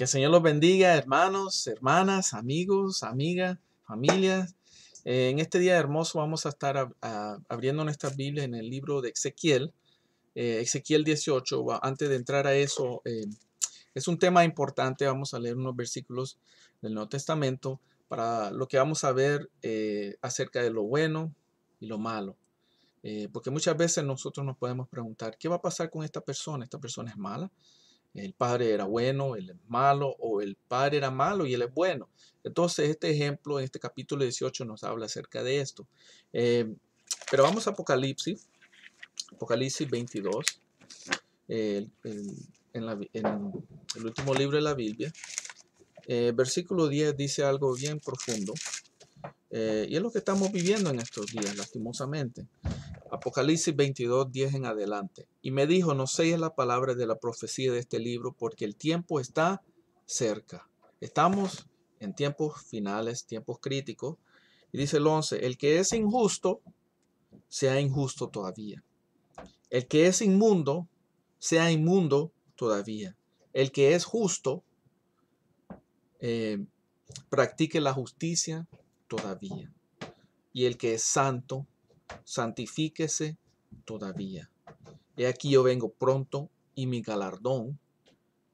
Que el Señor los bendiga, hermanos, hermanas, amigos, amigas, familias. Eh, en este día hermoso vamos a estar abriendo nuestra Biblia en el libro de Ezequiel, eh, Ezequiel 18. Antes de entrar a eso, eh, es un tema importante. Vamos a leer unos versículos del Nuevo Testamento para lo que vamos a ver acerca de lo bueno y lo malo. porque muchas veces nosotros nos podemos preguntar, ¿qué va a pasar con esta persona? ¿Esta persona es mala? el padre era bueno, el es malo, o el padre era malo y él es bueno. Entonces, este ejemplo, en este capítulo 18, nos habla acerca de esto. Eh, pero vamos a Apocalipsis, Apocalipsis 22, el, en, el último libro de la Biblia. Eh, versículo 10 dice algo bien profundo, eh, y es lo que estamos viviendo en estos días, lastimosamente. Apocalipsis 22, 10 en adelante. Y me dijo, no es la palabra de la profecía de este libro, porque el tiempo está cerca. Estamos en tiempos finales, tiempos críticos. Y dice el 11, el que es injusto, sea injusto todavía. El que es inmundo, sea inmundo todavía. El que es justo, eh, practique la justicia todavía. Y el que es santo, santifíquese todavía. He aquí yo vengo pronto y mi galardón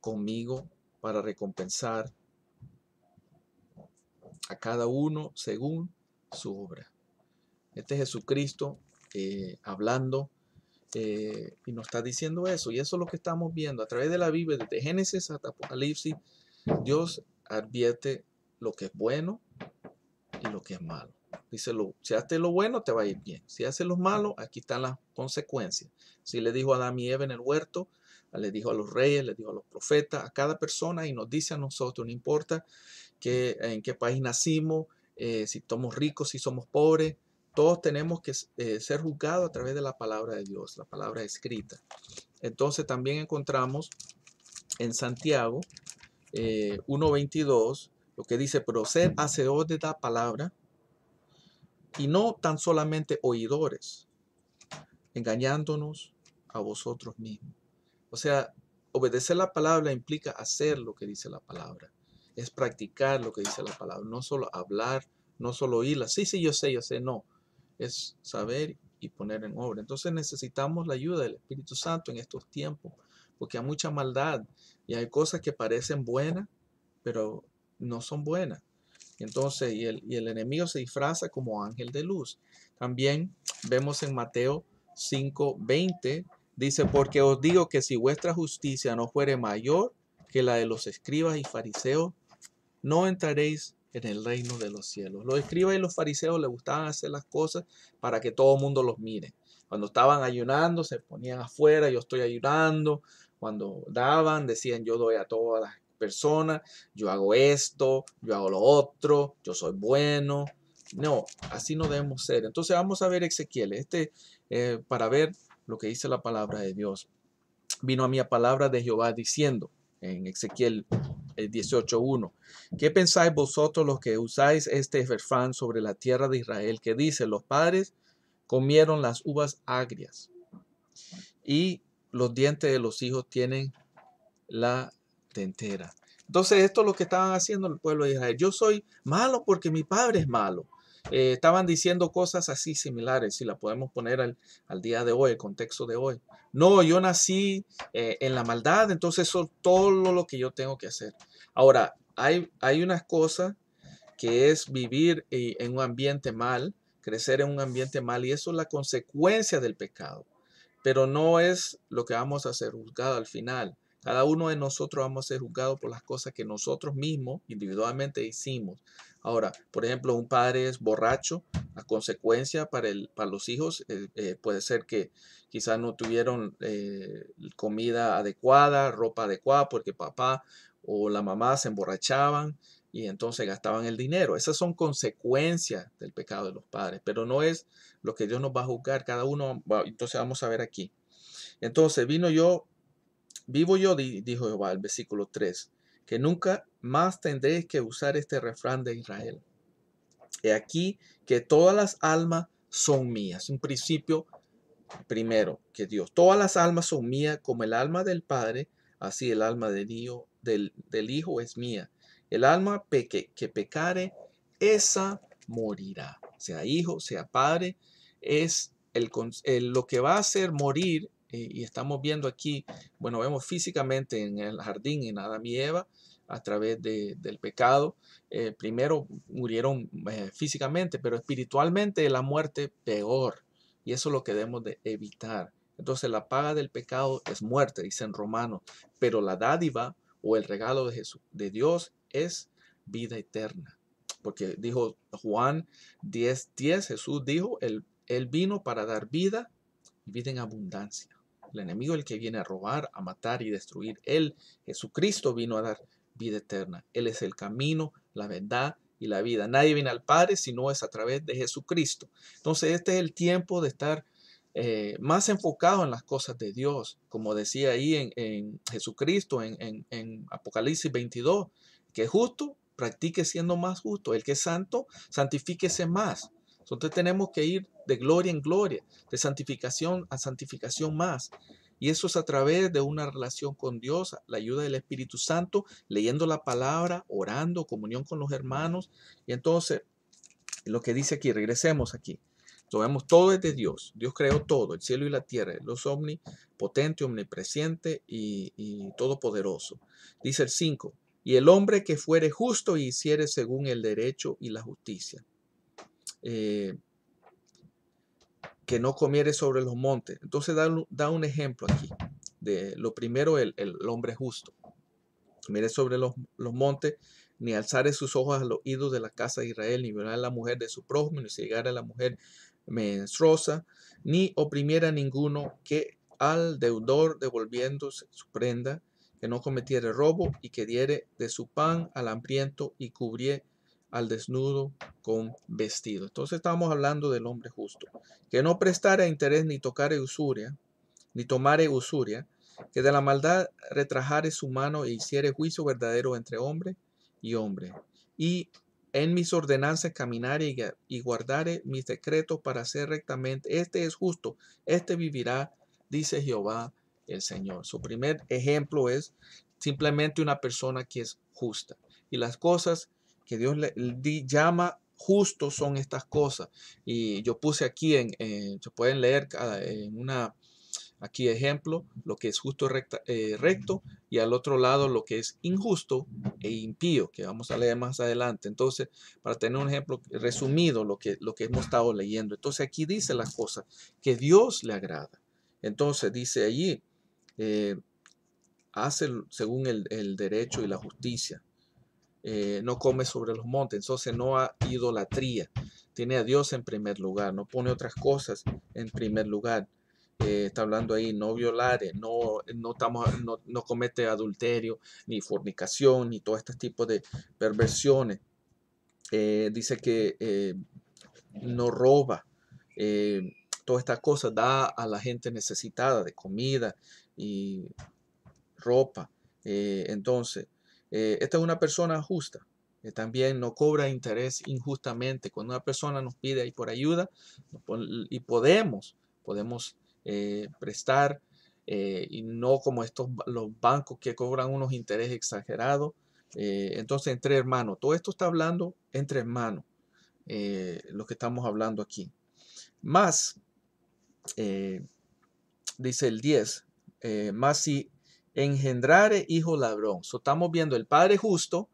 conmigo para recompensar a cada uno según su obra. Este Jesucristo eh, hablando eh, y nos está diciendo eso. Y eso es lo que estamos viendo a través de la Biblia, desde Génesis hasta Apocalipsis. Dios advierte lo que es bueno, lo que es malo. Dice, lo, si haces lo bueno, te va a ir bien. Si haces lo malo, aquí están las consecuencias. Si le dijo a Adán y Eve en el huerto, le dijo a los reyes, le dijo a los profetas, a cada persona y nos dice a nosotros, no importa que, en qué país nacimos, eh, si somos ricos, si somos pobres, todos tenemos que eh, ser juzgados a través de la palabra de Dios, la palabra escrita. Entonces también encontramos en Santiago 1.22 eh, lo que dice, pero ser hacedor de la palabra y no tan solamente oidores, engañándonos a vosotros mismos. O sea, obedecer la palabra implica hacer lo que dice la palabra, es practicar lo que dice la palabra, no solo hablar, no solo oírla. Sí, sí, yo sé, yo sé, no. Es saber y poner en obra. Entonces necesitamos la ayuda del Espíritu Santo en estos tiempos, porque hay mucha maldad y hay cosas que parecen buenas, pero no son buenas. Entonces, y el, enemigo se disfraza como ángel de luz. También vemos en Mateo 5:20, dice, porque os digo que si vuestra justicia no fuere mayor que la de los escribas y fariseos, no entraréis en el reino de los cielos. Los escribas y los fariseos le gustaban hacer las cosas para que todo el mundo los mire. Cuando estaban ayunando, se ponían afuera, yo estoy ayunando. Cuando daban, decían, yo doy a todas las persona, yo hago esto, yo hago lo otro, yo soy bueno. No, así no debemos ser. Entonces vamos a ver Ezequiel, este, eh, para ver lo que dice la palabra de Dios. Vino a mí palabra de Jehová diciendo en Ezequiel 18.1, eh, ¿qué pensáis vosotros los que usáis este verfán sobre la tierra de Israel que dice, los padres comieron las uvas agrias y los dientes de los hijos tienen la entera. Entonces esto es lo que estaban haciendo el pueblo de Israel. Yo soy malo porque mi padre es malo. Eh, estaban diciendo cosas así similares, si la podemos poner al, día de hoy, el contexto de hoy. No, yo nací eh, en la maldad, entonces eso es todo lo que yo tengo que hacer. Ahora, hay, hay unas cosas que es vivir eh, en un ambiente mal, crecer en un ambiente mal, y eso es la consecuencia del pecado pero no es lo que vamos a ser juzgado al final. Cada uno de nosotros vamos a ser juzgado por las cosas que nosotros mismos individualmente hicimos. Ahora, por ejemplo, un padre es borracho, la consecuencia para, el, para los hijos eh, eh, puede ser que quizás no tuvieron eh, comida adecuada, ropa adecuada, porque papá o la mamá se emborrachaban y entonces gastaban el dinero. Esas son consecuencias del pecado de los padres, pero no es lo que Dios nos va a juzgar. Cada uno, entonces vamos a ver aquí. Entonces vino yo Vivo yo, dijo Jehová, el versículo 3, que nunca más tendréis que usar este refrán de Israel. He aquí que todas las almas son mías. Un principio primero que Dios. Todas las almas son mías, como el alma del Padre, así el alma del Hijo, del, hijo es mía. El alma que pecare, esa morirá. Sea hijo, sea padre, es el, lo que va a hacer morir eh, y estamos viendo aquí, bueno, vemos físicamente en el jardín, en Adam y Eva, a través del pecado. Eh, primero murieron eh, físicamente, pero espiritualmente la muerte peor. Y eso es lo que debemos de evitar. Entonces la paga del pecado es muerte, dice en Romano, pero la dádiva o el regalo de, Jesús, de Dios es vida eterna. Porque dijo Juan 10.10, Jesús dijo, él, él vino para dar vida y vida en abundancia el enemigo el que viene a robar, a matar y destruir. Él, Jesucristo, vino a dar vida eterna. Él es el camino, la verdad y la vida. Nadie viene al Padre si no es a través de Jesucristo. Entonces este es el tiempo de estar eh, más enfocado en las cosas de Dios, como decía ahí en, Jesucristo, en, Apocalipsis 22, que justo practique siendo más justo, el que es santo, santifíquese más. Entonces tenemos que ir de gloria en gloria, de santificación a santificación más. Y eso es a través de una relación con Dios, la ayuda del Espíritu Santo, leyendo la palabra, orando, comunión con los hermanos. Y entonces, lo que dice aquí, regresemos aquí. Entonces, todo es de Dios. Dios creó todo, el cielo y la tierra. los omnipotente, omnipresente y, y todopoderoso. Dice el 5, y el hombre que fuere justo y hiciere según el derecho y la justicia eh, que no comiere sobre los montes. Entonces da, un ejemplo aquí. De, lo primero, el, hombre justo. Mire sobre los, montes, ni alzare sus ojos a los oídos de la casa de Israel, ni violar a la mujer de su prójimo, ni llegar a la mujer menstruosa, ni oprimiera a ninguno que al deudor devolviéndose su prenda, que no cometiere robo y que diere de su pan al hambriento y cubriere, al desnudo con vestido. Entonces estamos hablando del hombre justo, que no prestara interés ni tocare usuria, ni tomare usuria, que de la maldad retrajare su mano e hiciere juicio verdadero entre hombre y hombre, y en mis ordenanzas caminaré. y guardaré mis decretos para hacer rectamente. Este es justo, este vivirá, dice Jehová el Señor. Su primer ejemplo es simplemente una persona que es justa. Y las cosas que Dios le, llama justo son estas cosas. Y yo puse aquí, en, se pueden leer en una, aquí ejemplo, lo que es justo y eh, recto y al otro lado lo que es injusto e impío, que vamos a leer más adelante. Entonces, para tener un ejemplo resumido, lo que, lo que hemos estado leyendo. Entonces, aquí dice las cosas que Dios le agrada. Entonces, dice allí, eh, hace según el derecho y la justicia eh, no come sobre los montes, entonces no ha idolatría, tiene a Dios en primer lugar, no pone otras cosas en primer lugar. Eh, está hablando ahí, no violare, no, no, estamos, no, comete adulterio, ni fornicación, ni todo este tipo de perversiones. Eh, dice que no roba, todas estas cosas, da a la gente necesitada de comida y ropa. entonces, eh, esta es una persona justa, que también no cobra interés injustamente. Cuando una persona nos pide ahí por ayuda y podemos, podemos eh, prestar eh, y no como estos los bancos que cobran unos intereses exagerados. entonces, entre hermanos, todo esto está hablando entre hermanos, lo que estamos hablando aquí. Más, dice el 10, más si engendrare hijo ladrón. So, estamos viendo el padre justo,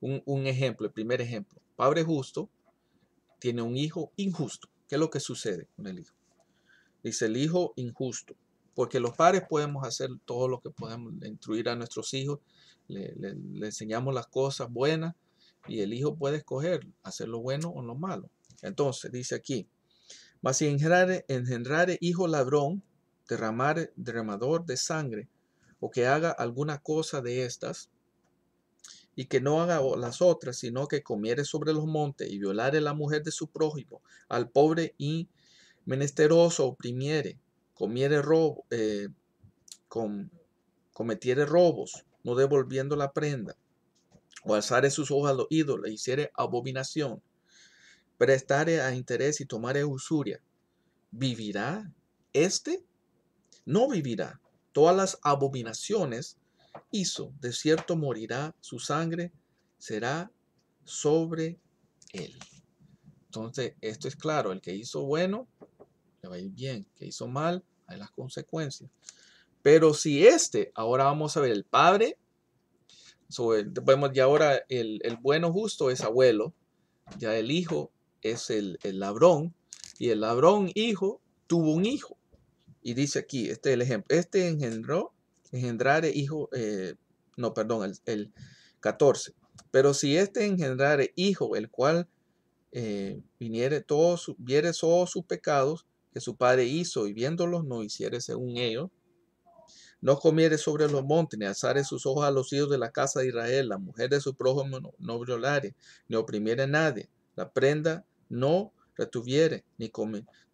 un, ejemplo, el primer ejemplo. Padre justo tiene un hijo injusto. ¿Qué es lo que sucede con el hijo? Dice el hijo injusto, porque los padres podemos hacer todo lo que podemos, instruir a nuestros hijos, le, enseñamos las cosas buenas y el hijo puede escoger hacer lo bueno o lo malo. Entonces, dice aquí, mas si engendrare, hijo ladrón, derramar, derramador de sangre, o que haga alguna cosa de estas, y que no haga las otras, sino que comiere sobre los montes y violare la mujer de su prójimo, al pobre y menesteroso oprimiere, comiere robo, eh, cometiere robos, no devolviendo la prenda, o alzare sus ojos a los ídolos, hiciere abominación, prestare a interés y tomare usuria, ¿vivirá este? No vivirá todas las abominaciones hizo, de cierto morirá, su sangre será sobre él. Entonces, esto es claro, el que hizo bueno, le va a ir bien, el que hizo mal, hay las consecuencias. Pero si este, ahora vamos a ver el padre, sobre, ya ahora el, bueno justo es abuelo, ya el hijo es el, el labrón, y el ladrón hijo tuvo un hijo. Y dice aquí, este es el ejemplo, este engendró, engendrare hijo, eh, no, perdón, el, el, 14. Pero si este engendrare hijo, el cual eh, viniere todos, viere todos sus pecados que su padre hizo y viéndolos no hiciere según ellos, no comiere sobre los montes, ni alzare sus ojos a los hijos de la casa de Israel, la mujer de su prójimo no, violare, ni oprimiere a nadie, la prenda no retuviere, ni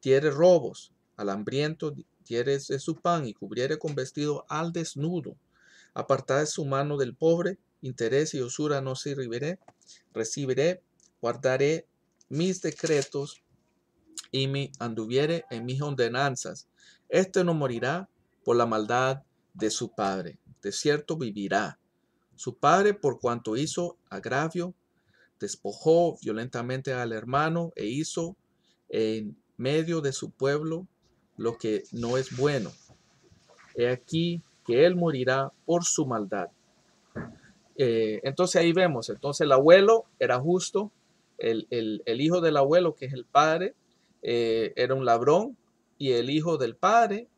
tiene robos, al hambriento de su pan y cubriere con vestido al desnudo. Apartad su mano del pobre, interés y usura no sirviré, Recibiré, guardaré mis decretos y me anduviere en mis ordenanzas. Este no morirá por la maldad de su padre. De cierto vivirá. Su padre, por cuanto hizo agravio, despojó violentamente al hermano e hizo en medio de su pueblo lo que no es bueno. He aquí que él morirá por su maldad. Eh, entonces ahí vemos, entonces el abuelo era justo, el, hijo del abuelo, que es el padre, eh, era un ladrón y el hijo del padre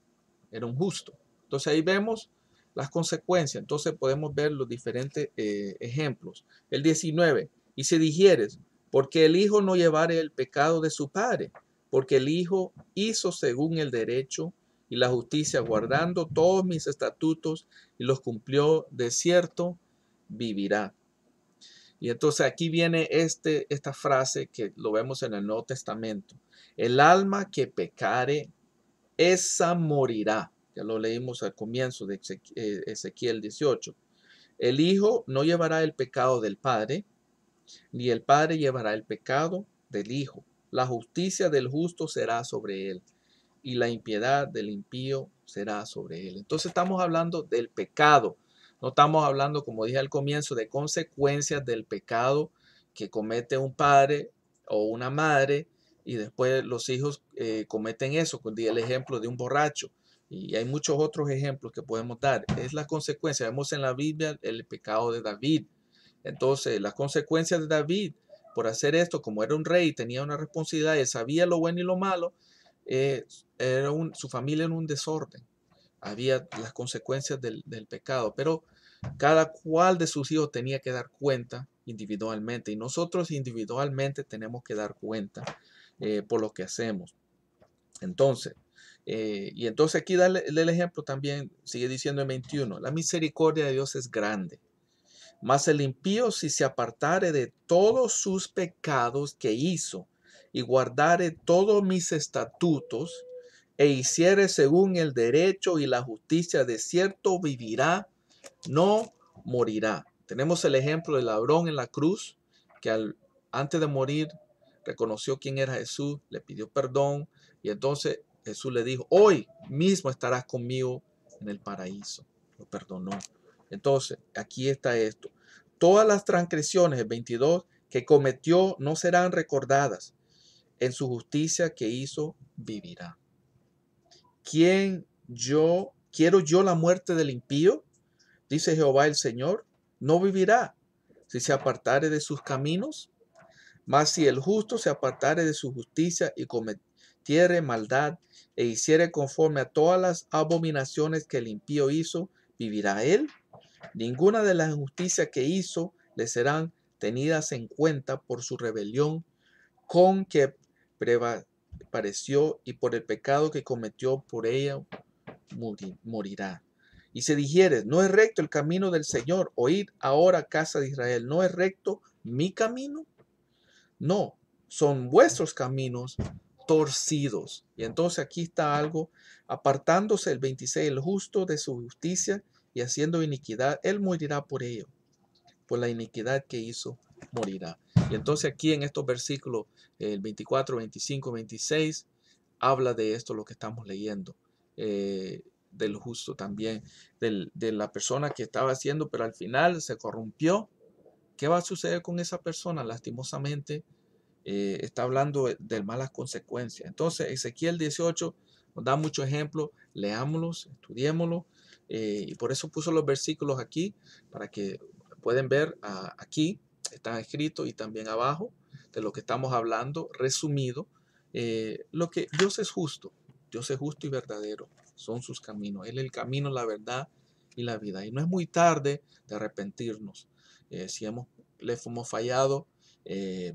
era un justo. Entonces ahí vemos las consecuencias, entonces podemos ver los diferentes eh, ejemplos. El 19, y si dijeres, porque el hijo no llevaré el pecado de su padre, porque el Hijo hizo según el derecho y la justicia, guardando todos mis estatutos y los cumplió de cierto, vivirá. Y entonces aquí viene este, esta frase que lo vemos en el Nuevo Testamento. El alma que pecare, esa morirá. Ya lo leímos al comienzo de eh, Ezequiel 18. El Hijo no llevará el pecado del Padre, ni el Padre llevará el pecado del Hijo. La justicia del justo será sobre él y la impiedad del impío será sobre él. Entonces estamos hablando del pecado. No estamos hablando, como dije al comienzo, de consecuencias del pecado que comete un padre o una madre y después los hijos eh, cometen eso. Di el ejemplo de un borracho y hay muchos otros ejemplos que podemos dar. Es la consecuencia. Vemos en la Biblia el pecado de David. Entonces, las consecuencias de David por hacer esto, como era un rey, tenía una responsabilidad, y sabía lo bueno y lo malo, eh, era su familia en un desorden. Había las consecuencias del, pecado, pero cada cual de sus hijos tenía que dar cuenta individualmente y nosotros individualmente tenemos que dar cuenta eh, por lo que hacemos. Entonces, eh, y entonces aquí da el ejemplo también, sigue diciendo en 21, la misericordia de Dios es grande mas el impío si se apartare de todos sus pecados que hizo, y guardare todos mis estatutos, e hiciere según el derecho y la justicia de cierto, vivirá, no morirá. Tenemos el ejemplo del ladrón en la cruz, que antes de morir reconoció quién era Jesús, le pidió perdón, y entonces Jesús le dijo, hoy mismo estarás conmigo en el paraíso. Lo perdonó. Entonces, aquí está esto. Todas las transgresiones, el 22, que cometió no serán recordadas. En su justicia que hizo, vivirá. ¿Quién yo, quiero yo la muerte del impío? Dice Jehová el Señor, no vivirá si se apartare de sus caminos. Mas si el justo se apartare de su justicia y cometiere maldad e hiciere conforme a todas las abominaciones que el impío hizo, vivirá él. Ninguna de las injusticias que hizo le serán tenidas en cuenta por su rebelión con que pareció y por el pecado que cometió por ella morirá. Y se dijere, no es recto el camino del Señor, oíd ahora casa de Israel, no es recto mi camino. No, son vuestros caminos torcidos. Y entonces aquí está algo, apartándose el 26, el justo de su justicia y haciendo iniquidad, él morirá por ello. Por la iniquidad que hizo, morirá. Y entonces aquí en estos versículos, el 24, 25, 26, habla de esto lo que estamos leyendo. Eh, del justo también, de la persona que estaba haciendo, pero al final se corrompió. ¿Qué va a suceder con esa persona? Lastimosamente, eh, está hablando de, de, malas consecuencias. Entonces, Ezequiel 18 nos da muchos ejemplos, leámoslos, estudiémoslos, eh, y por eso puso los versículos aquí, para que pueden ver ah, aquí, están escritos y también abajo de lo que estamos hablando, resumido, eh, lo que Dios es justo, Dios es justo y verdadero, son sus caminos, Él es el camino, la verdad y la vida. Y no es muy tarde de arrepentirnos. Eh, si hemos, le hemos fallado, eh,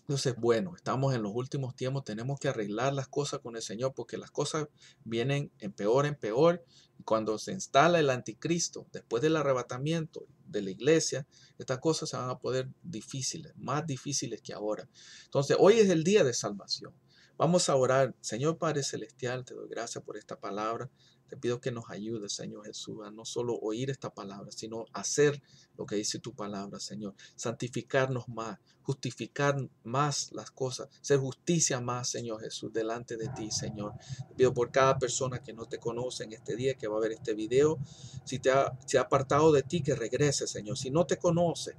entonces, bueno, estamos en los últimos tiempos, tenemos que arreglar las cosas con el Señor porque las cosas vienen en peor en peor. Cuando se instala el anticristo, después del arrebatamiento de la iglesia, estas cosas se van a poder difíciles, más difíciles que ahora. Entonces, hoy es el día de salvación. Vamos a orar. Señor Padre Celestial, te doy gracias por esta palabra. Te pido que nos ayudes, Señor Jesús, a no solo oír esta palabra, sino hacer lo que dice tu palabra, Señor. Santificarnos más, justificar más las cosas, ser justicia más, Señor Jesús, delante de ti, Señor. Te pido por cada persona que no te conoce en este día, que va a ver este video, si te ha, ha apartado de ti, que regrese, Señor. Si no te conoce,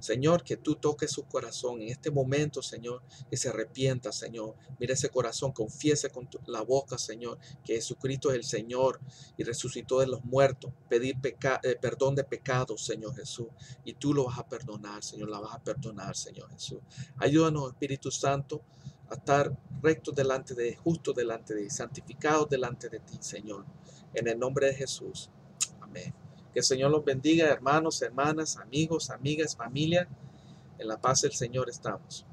Señor, que tú toques su corazón en este momento, Señor, que se arrepienta, Señor. Mira ese corazón, confiese con la boca, Señor, que Jesucristo es el Señor y resucitó de los muertos. Pedir eh, perdón de pecados, Señor Jesús. Y tú lo vas a perdonar, Señor, la vas a perdonar, Señor Jesús. Ayúdanos, Espíritu Santo, a estar rectos delante de justo delante de santificado santificados delante de ti, Señor. En el nombre de Jesús. Amén. Que el Señor los bendiga, hermanos, hermanas, amigos, amigas, familia. En la paz del Señor estamos.